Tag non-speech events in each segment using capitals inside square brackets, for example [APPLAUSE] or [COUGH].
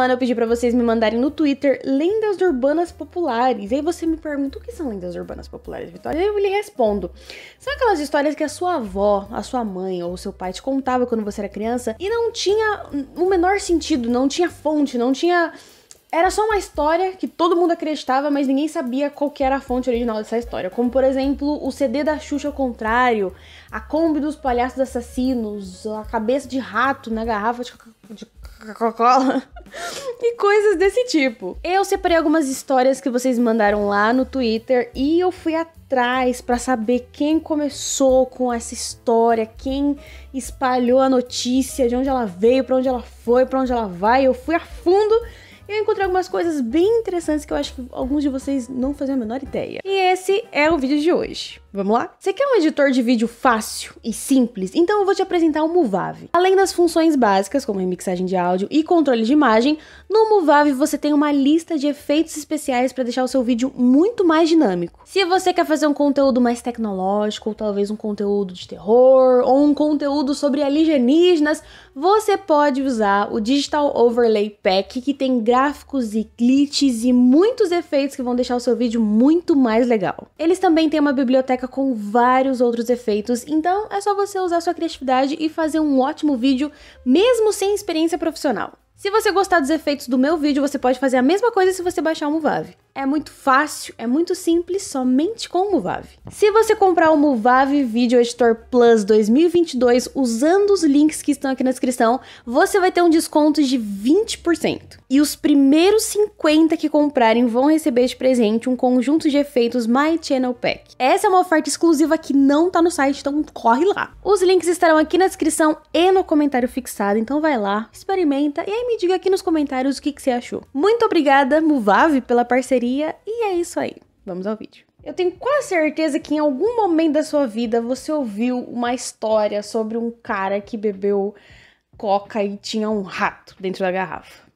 semana eu pedi para vocês me mandarem no Twitter lendas urbanas populares. E aí você me pergunta o que são lendas urbanas populares, Vitória? E eu lhe respondo. São aquelas histórias que a sua avó, a sua mãe ou o seu pai te contava quando você era criança e não tinha o menor sentido, não tinha fonte, não tinha era só uma história que todo mundo acreditava, mas ninguém sabia qual que era a fonte original dessa história. Como, por exemplo, o CD da Xuxa ao contrário, a Kombi dos palhaços assassinos, a cabeça de rato na garrafa de, de Coca-Cola. [LAUGHS] e coisas desse tipo. Eu separei algumas histórias que vocês mandaram lá no Twitter e eu fui atrás para saber quem começou com essa história, quem espalhou a notícia, de onde ela veio, para onde ela foi, para onde ela vai. Eu fui a fundo eu encontrei algumas coisas bem interessantes que eu acho que alguns de vocês não fazem a menor ideia. E esse é o vídeo de hoje. Vamos lá? Você quer um editor de vídeo fácil e simples? Então eu vou te apresentar o Muvave. Além das funções básicas, como remixagem de áudio e controle de imagem, no Muvave você tem uma lista de efeitos especiais para deixar o seu vídeo muito mais dinâmico. Se você quer fazer um conteúdo mais tecnológico, ou talvez um conteúdo de terror, ou um conteúdo sobre alienígenas, você pode usar o Digital Overlay Pack, que tem gráficos e glitches e muitos efeitos que vão deixar o seu vídeo muito mais legal. Eles também têm uma biblioteca com vários outros efeitos, então é só você usar sua criatividade e fazer um ótimo vídeo, mesmo sem experiência profissional. Se você gostar dos efeitos do meu vídeo, você pode fazer a mesma coisa se você baixar o Muvave é muito fácil, é muito simples, somente com o Muvave. Se você comprar o Muvave Video Editor Plus 2022 usando os links que estão aqui na descrição, você vai ter um desconto de 20%. E os primeiros 50 que comprarem vão receber de presente um conjunto de efeitos My Channel Pack. Essa é uma oferta exclusiva que não tá no site, então corre lá. Os links estarão aqui na descrição e no comentário fixado, então vai lá, experimenta e aí me diga aqui nos comentários o que, que você achou. Muito obrigada, Muvave, pela parceria bateria e é isso aí. Vamos ao vídeo. Eu tenho quase certeza que em algum momento da sua vida você ouviu uma história sobre um cara que bebeu coca e tinha um rato dentro da garrafa.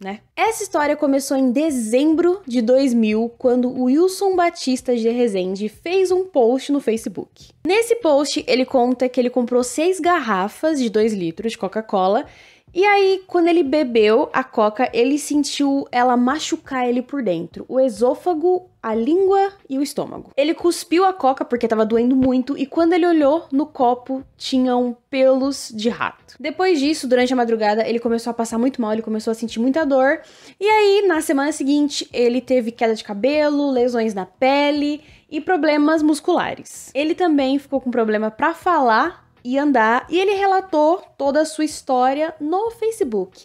Né? Essa história começou em dezembro de 2000, quando o Wilson Batista de Rezende fez um post no Facebook. Nesse post, ele conta que ele comprou seis garrafas de 2 litros de Coca-Cola e aí, quando ele bebeu a coca, ele sentiu ela machucar ele por dentro, o esôfago, a língua e o estômago. Ele cuspiu a coca porque estava doendo muito e quando ele olhou no copo, tinham pelos de rato. Depois disso, durante a madrugada, ele começou a passar muito mal, ele começou a sentir muita dor. E aí, na semana seguinte, ele teve queda de cabelo, lesões na pele e problemas musculares. Ele também ficou com problema para falar e andar. E ele relatou toda a sua história no Facebook.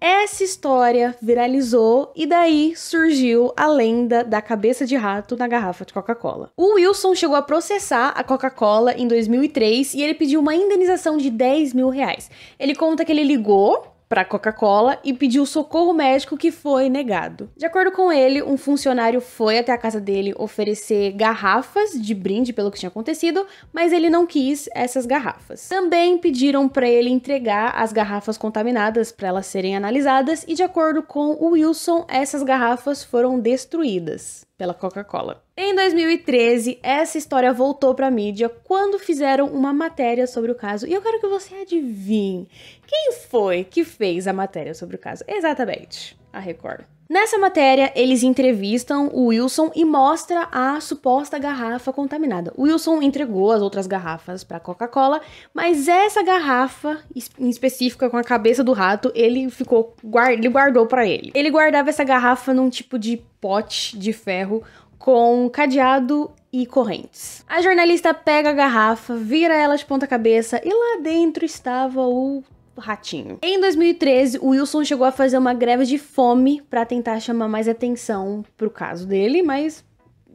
Essa história viralizou e daí surgiu a lenda da cabeça de rato na garrafa de Coca-Cola. O Wilson chegou a processar a Coca-Cola em 2003 e ele pediu uma indenização de 10 mil reais. Ele conta que ele ligou para Coca-Cola e pediu socorro médico que foi negado. De acordo com ele, um funcionário foi até a casa dele oferecer garrafas de brinde pelo que tinha acontecido, mas ele não quis essas garrafas. Também pediram para ele entregar as garrafas contaminadas para elas serem analisadas e de acordo com Wilson, essas garrafas foram destruídas pela Coca-Cola. Em 2013, essa história voltou para mídia quando fizeram uma matéria sobre o caso. E eu quero que você adivinhe quem foi que fez a matéria sobre o caso. Exatamente, a Record. Nessa matéria, eles entrevistam o Wilson e mostra a suposta garrafa contaminada. O Wilson entregou as outras garrafas para Coca-Cola, mas essa garrafa em específica com a cabeça do rato, ele ficou guard, ele guardou para ele. Ele guardava essa garrafa num tipo de pote de ferro com cadeado e correntes. A jornalista pega a garrafa, vira ela de ponta cabeça e lá dentro estava o ratinho. Em 2013, o Wilson chegou a fazer uma greve de fome para tentar chamar mais atenção pro caso dele, mas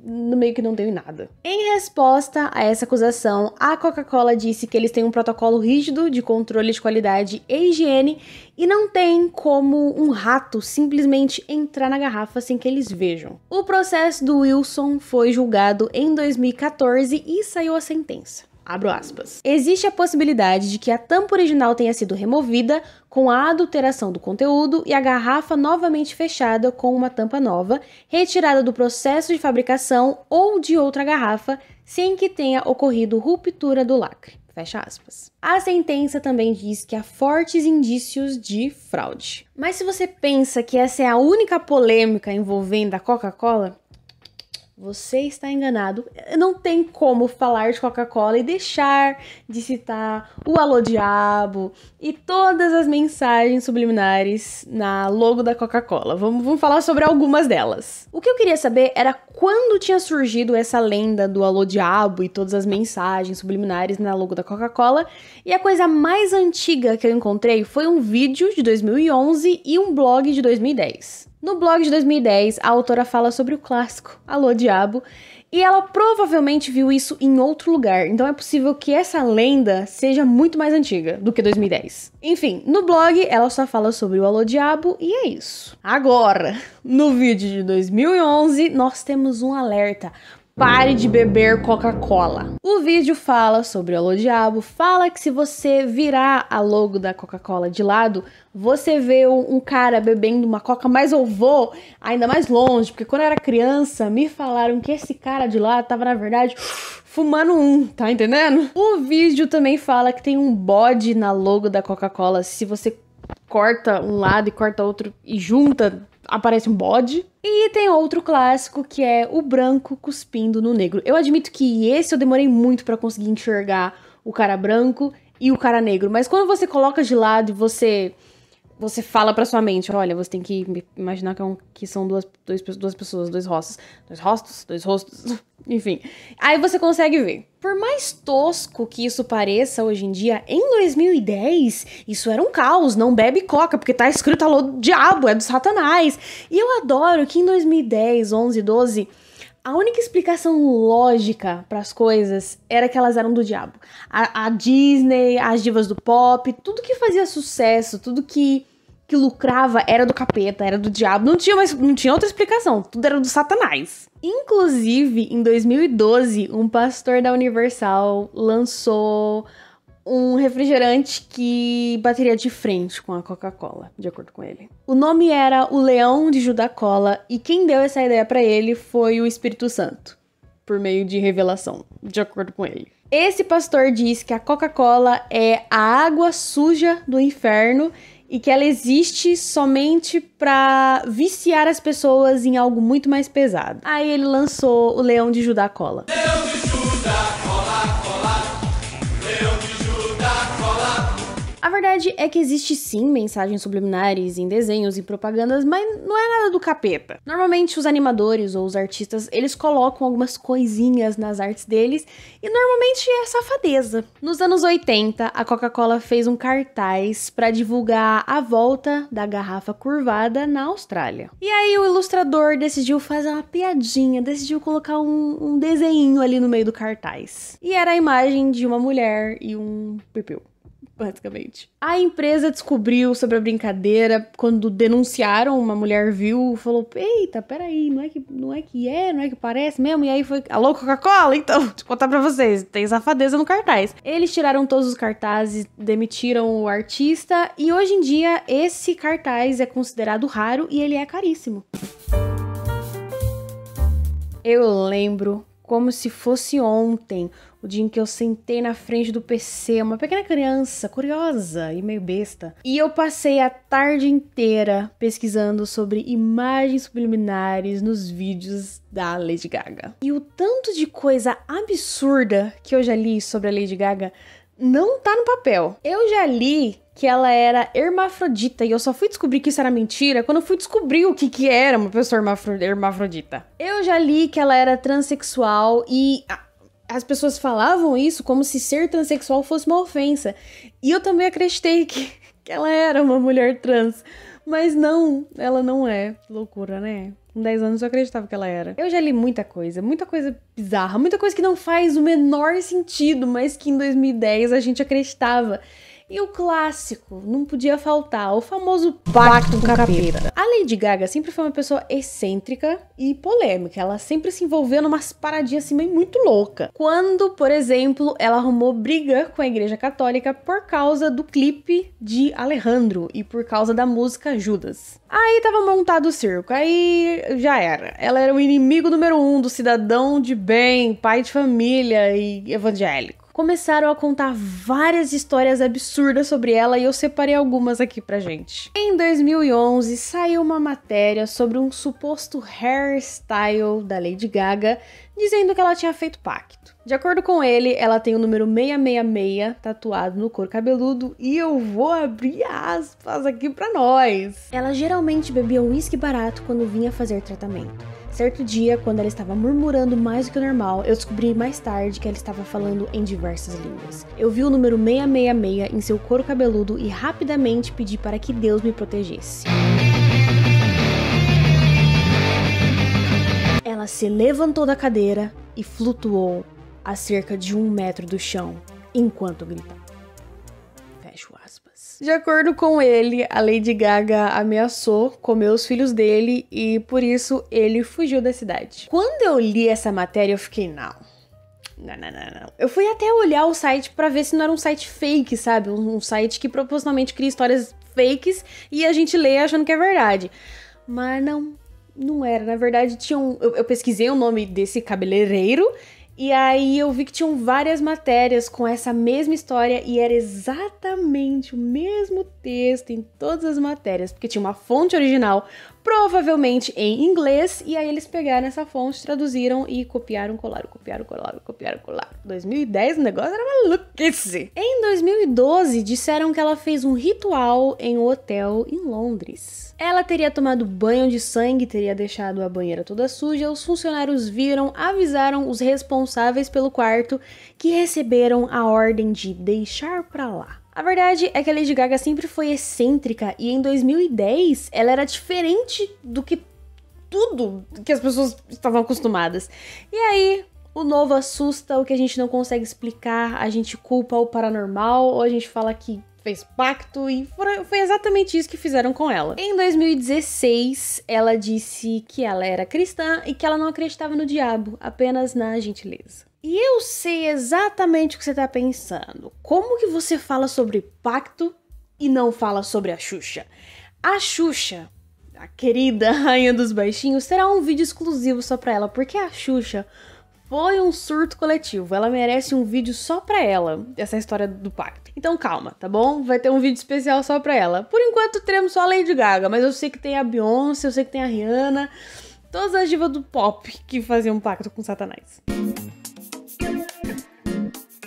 no meio que não deu em nada. Em resposta a essa acusação, a Coca-Cola disse que eles têm um protocolo rígido de controle de qualidade e higiene e não tem como um rato simplesmente entrar na garrafa sem que eles vejam. O processo do Wilson foi julgado em 2014 e saiu a sentença. Abro aspas. Existe a possibilidade de que a tampa original tenha sido removida com a adulteração do conteúdo e a garrafa novamente fechada com uma tampa nova, retirada do processo de fabricação ou de outra garrafa, sem que tenha ocorrido ruptura do lacre. Fecha aspas. A sentença também diz que há fortes indícios de fraude. Mas se você pensa que essa é a única polêmica envolvendo a Coca-Cola, você está enganado. Não tem como falar de Coca-Cola e deixar de citar o Alô Diabo e todas as mensagens subliminares na logo da Coca-Cola. Vamos, vamos falar sobre algumas delas. O que eu queria saber era quando tinha surgido essa lenda do Alô Diabo e todas as mensagens subliminares na logo da Coca-Cola. E a coisa mais antiga que eu encontrei foi um vídeo de 2011 e um blog de 2010. No blog de 2010, a autora fala sobre o clássico Alô Diabo, e ela provavelmente viu isso em outro lugar, então é possível que essa lenda seja muito mais antiga do que 2010. Enfim, no blog ela só fala sobre o Alô Diabo e é isso. Agora, no vídeo de 2011, nós temos um alerta, Pare de beber Coca-Cola. O vídeo fala sobre o Alô Diabo, fala que se você virar a logo da Coca-Cola de lado, você vê um cara bebendo uma Coca, mas eu vou ainda mais longe, porque quando eu era criança, me falaram que esse cara de lá tava, na verdade, fumando um, tá entendendo? O vídeo também fala que tem um bode na logo da Coca-Cola, se você corta um lado e corta outro e junta, aparece um bode. E tem outro clássico que é o branco cuspindo no negro. Eu admito que esse eu demorei muito para conseguir enxergar o cara branco e o cara negro, mas quando você coloca de lado e você você fala para sua mente, olha, você tem que imaginar que, é um, que são duas, dois, duas pessoas, dois rostos, dois rostos, dois rostos, [LAUGHS] enfim. Aí você consegue ver. Por mais tosco que isso pareça hoje em dia, em 2010, isso era um caos, não bebe coca, porque tá escrito alô diabo, é do satanás. E eu adoro que em 2010, 11, 12 a única explicação lógica para as coisas era que elas eram do diabo. A, a, Disney, as divas do pop, tudo que fazia sucesso, tudo que, que lucrava era do capeta, era do diabo. Não tinha, mais, não tinha outra explicação, tudo era do Satanás. Inclusive, em 2012, um pastor da Universal lançou um refrigerante que bateria de frente com a Coca-Cola, de acordo com ele. O nome era o Leão de Judá Cola e quem deu essa ideia para ele foi o Espírito Santo, por meio de revelação, de acordo com ele. Esse pastor diz que a Coca-Cola é a água suja do inferno e que ela existe somente para viciar as pessoas em algo muito mais pesado. Aí ele lançou o Leão de Judá Cola. verdade é que existe sim mensagens subliminares em desenhos e propagandas, mas não é nada do capeta. Normalmente os animadores ou os artistas, eles colocam algumas coisinhas nas artes deles e normalmente é safadeza. Nos anos 80, a Coca-Cola fez um cartaz para divulgar a volta da garrafa curvada na Austrália. E aí o ilustrador decidiu fazer uma piadinha, decidiu colocar um, um desenho ali no meio do cartaz. E era a imagem de uma mulher e um pipiu basicamente. A empresa descobriu sobre a brincadeira quando denunciaram, uma mulher viu, falou: "Eita, peraí, não é que não é que é, não é que parece mesmo". E aí foi: "Alô, Coca-Cola, então, [LAUGHS] vou contar para vocês, tem safadeza no cartaz". Eles tiraram todos os cartazes, demitiram o artista e hoje em dia esse cartaz é considerado raro e ele é caríssimo. Eu lembro como se fosse ontem, o dia em que eu sentei na frente do PC, uma pequena criança, curiosa e meio besta. E eu passei a tarde inteira pesquisando sobre imagens subliminares nos vídeos da Lady Gaga. E o tanto de coisa absurda que eu já li sobre a Lady Gaga não tá no papel. Eu já li que ela era hermafrodita. E eu só fui descobrir que isso era mentira quando eu fui descobrir o que, que era uma pessoa hermafrodita. Eu já li que ela era transexual e. As pessoas falavam isso como se ser transexual fosse uma ofensa. E eu também acreditei que, [LAUGHS] que ela era uma mulher trans. Mas não, ela não é. Loucura, né? Com 10 anos eu acreditava que ela era. Eu já li muita coisa, muita coisa bizarra, muita coisa que não faz o menor sentido, mas que em 2010 a gente acreditava. E o clássico, não podia faltar, o famoso pacto com capeta. A Lady Gaga sempre foi uma pessoa excêntrica e polêmica, ela sempre se envolveu numas paradinhas assim meio muito louca. Quando, por exemplo, ela arrumou briga com a Igreja Católica por causa do clipe de Alejandro e por causa da música Judas. Aí tava montado o circo, aí já era. Ela era o inimigo número um do cidadão de bem, pai de família e evangélico começaram a contar várias histórias absurdas sobre ela e eu separei algumas aqui pra gente. Em 2011 saiu uma matéria sobre um suposto hairstyle da Lady Gaga dizendo que ela tinha feito pacto. De acordo com ele, ela tem o número 666 tatuado no couro cabeludo e eu vou abrir aspas aqui para nós. Ela geralmente bebia uísque barato quando vinha fazer tratamento. Certo dia, quando ela estava murmurando mais do que o normal, eu descobri mais tarde que ela estava falando em diversas línguas. Eu vi o número 666 em seu couro cabeludo e rapidamente pedi para que Deus me protegesse. Ela se levantou da cadeira e flutuou a cerca de um metro do chão enquanto gritava. De acordo com ele, a Lady Gaga ameaçou comer os filhos dele e por isso ele fugiu da cidade. Quando eu li essa matéria, eu fiquei, não. Não, não, não, não. Eu fui até olhar o site para ver se não era um site fake, sabe? Um, um site que propositalmente cria histórias fakes e a gente lê achando que é verdade. Mas não, não era. Na verdade, tinha um, eu, eu pesquisei o nome desse cabeleireiro e aí eu vi que tinham várias matérias com essa mesma história e era exatamente o mesmo texto em todas as matérias, porque tinha uma fonte original, provavelmente em inglês, e aí eles pegaram essa fonte, traduziram e copiaram, colaram, copiaram, colaram, copiaram, colaram. 2010 o negócio era maluquice. Em 2012 disseram que ela fez um ritual em um hotel em Londres. Ela teria tomado banho de sangue, teria deixado a banheira toda suja. Os funcionários viram, avisaram os responsáveis pelo quarto que receberam a ordem de deixar pra lá. A verdade é que a Lady Gaga sempre foi excêntrica e em 2010 ela era diferente do que tudo que as pessoas estavam acostumadas. E aí, o novo assusta, o que a gente não consegue explicar, a gente culpa o paranormal ou a gente fala que fez pacto e foi exatamente isso que fizeram com ela. Em 2016, ela disse que ela era cristã e que ela não acreditava no diabo, apenas na gentileza. E eu sei exatamente o que você tá pensando. Como que você fala sobre pacto e não fala sobre a Xuxa? A Xuxa, a querida [LAUGHS] rainha dos baixinhos, terá um vídeo exclusivo só pra ela, porque a Xuxa foi um surto coletivo. Ela merece um vídeo só pra ela, essa história do pacto. Então calma, tá bom? Vai ter um vídeo especial só pra ela. Por enquanto teremos só a Lady Gaga, mas eu sei que tem a Beyoncé, eu sei que tem a Rihanna, todas as divas do pop que faziam um pacto com Satanás.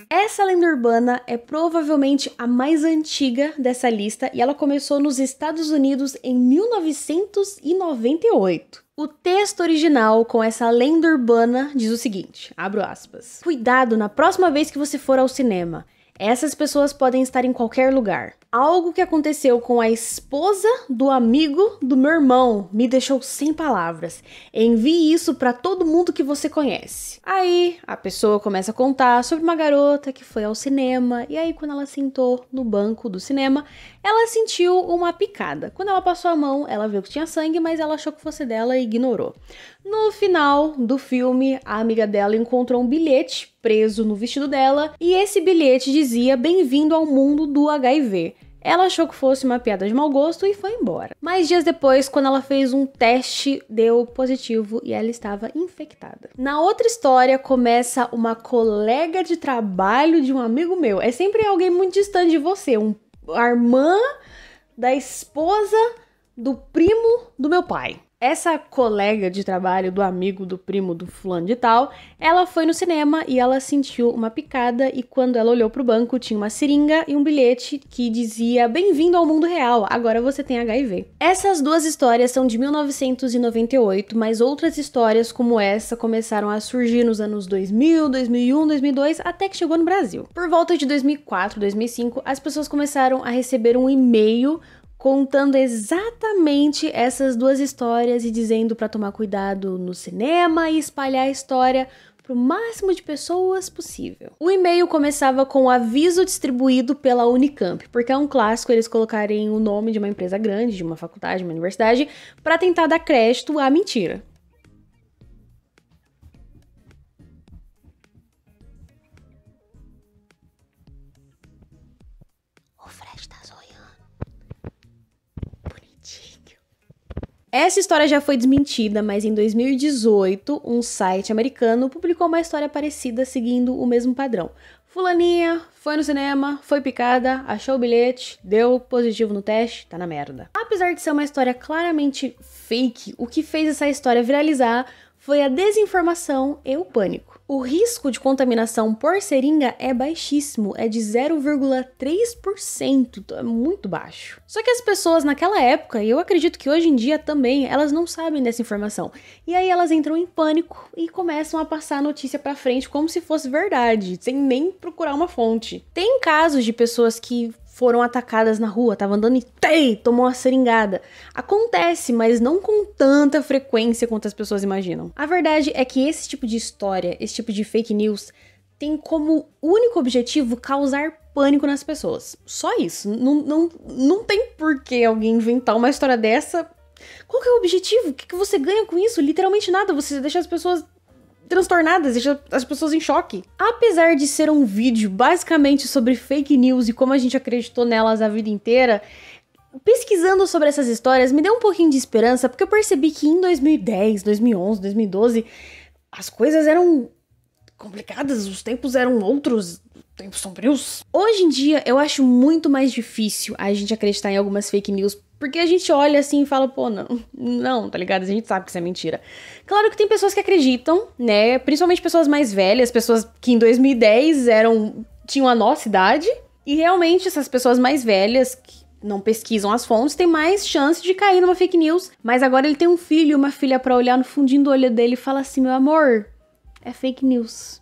Essa lenda urbana é provavelmente a mais antiga dessa lista e ela começou nos Estados Unidos em 1998. O texto original com essa lenda urbana diz o seguinte: abro aspas. Cuidado na próxima vez que você for ao cinema. Essas pessoas podem estar em qualquer lugar. Algo que aconteceu com a esposa do amigo do meu irmão me deixou sem palavras. Envie isso para todo mundo que você conhece. Aí a pessoa começa a contar sobre uma garota que foi ao cinema e aí quando ela sentou no banco do cinema, ela sentiu uma picada. Quando ela passou a mão, ela viu que tinha sangue, mas ela achou que fosse dela e ignorou. No final do filme, a amiga dela encontrou um bilhete preso no vestido dela, e esse bilhete dizia: Bem-vindo ao mundo do HIV. Ela achou que fosse uma piada de mau gosto e foi embora. Mas dias depois, quando ela fez um teste, deu positivo e ela estava infectada. Na outra história, começa uma colega de trabalho de um amigo meu. É sempre alguém muito distante de você, um, a irmã da esposa do primo do meu pai. Essa colega de trabalho do amigo do primo do fulano de tal, ela foi no cinema e ela sentiu uma picada e quando ela olhou pro banco tinha uma seringa e um bilhete que dizia Bem-vindo ao mundo real, agora você tem HIV. Essas duas histórias são de 1998, mas outras histórias como essa começaram a surgir nos anos 2000, 2001, 2002, até que chegou no Brasil. Por volta de 2004, 2005, as pessoas começaram a receber um e-mail contando exatamente essas duas histórias e dizendo para tomar cuidado no cinema e espalhar a história para o máximo de pessoas possível. O e-mail começava com aviso distribuído pela Unicamp, porque é um clássico eles colocarem o nome de uma empresa grande, de uma faculdade, de uma universidade, para tentar dar crédito à mentira. Essa história já foi desmentida, mas em 2018, um site americano publicou uma história parecida seguindo o mesmo padrão. Fulaninha foi no cinema, foi picada, achou o bilhete, deu positivo no teste, tá na merda. Apesar de ser uma história claramente fake, o que fez essa história viralizar foi a desinformação e o pânico. O risco de contaminação por seringa é baixíssimo, é de 0,3%, então é muito baixo. Só que as pessoas naquela época, e eu acredito que hoje em dia também, elas não sabem dessa informação. E aí elas entram em pânico e começam a passar a notícia para frente como se fosse verdade, sem nem procurar uma fonte. Tem casos de pessoas que foram atacadas na rua, tava andando e tei, tomou uma seringada. Acontece, mas não com tanta frequência quanto as pessoas imaginam. A verdade é que esse tipo de história, esse tipo de fake news, tem como único objetivo causar pânico nas pessoas. Só isso. Não, não, não tem por que alguém inventar uma história dessa. Qual que é o objetivo? O que, que você ganha com isso? Literalmente nada. Você deixa as pessoas transtornadas, deixa as pessoas em choque. Apesar de ser um vídeo basicamente sobre fake news e como a gente acreditou nelas a vida inteira, pesquisando sobre essas histórias me deu um pouquinho de esperança, porque eu percebi que em 2010, 2011, 2012, as coisas eram complicadas, os tempos eram outros, tempos sombrios. Hoje em dia, eu acho muito mais difícil a gente acreditar em algumas fake news, porque a gente olha assim e fala, pô, não, não, tá ligado? A gente sabe que isso é mentira. Claro que tem pessoas que acreditam, né? Principalmente pessoas mais velhas, pessoas que em 2010 eram tinham a nossa idade, e realmente essas pessoas mais velhas que não pesquisam as fontes têm mais chance de cair numa fake news. Mas agora ele tem um filho e uma filha para olhar no fundinho do olho dele e falar assim: "Meu amor, é fake news,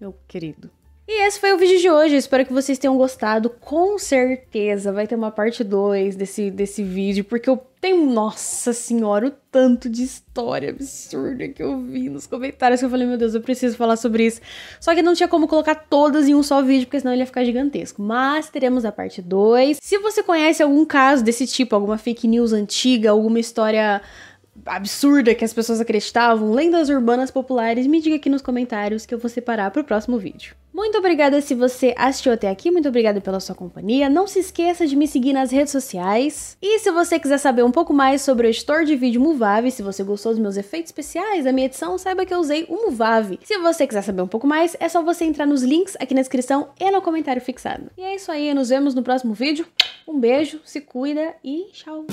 meu querido. E esse foi o vídeo de hoje, espero que vocês tenham gostado. Com certeza vai ter uma parte 2 desse, desse vídeo, porque eu tenho, nossa senhora, o tanto de história absurda que eu vi nos comentários que eu falei, meu Deus, eu preciso falar sobre isso. Só que não tinha como colocar todas em um só vídeo, porque senão ele ia ficar gigantesco. Mas teremos a parte 2. Se você conhece algum caso desse tipo, alguma fake news antiga, alguma história absurda que as pessoas acreditavam, lendas urbanas populares, me diga aqui nos comentários que eu vou separar para o próximo vídeo. Muito obrigada se você assistiu até aqui, muito obrigada pela sua companhia. Não se esqueça de me seguir nas redes sociais. E se você quiser saber um pouco mais sobre o editor de vídeo Movave, se você gostou dos meus efeitos especiais, da minha edição, saiba que eu usei o Movave. Se você quiser saber um pouco mais, é só você entrar nos links aqui na descrição e no comentário fixado. E é isso aí, nos vemos no próximo vídeo. Um beijo, se cuida e tchau!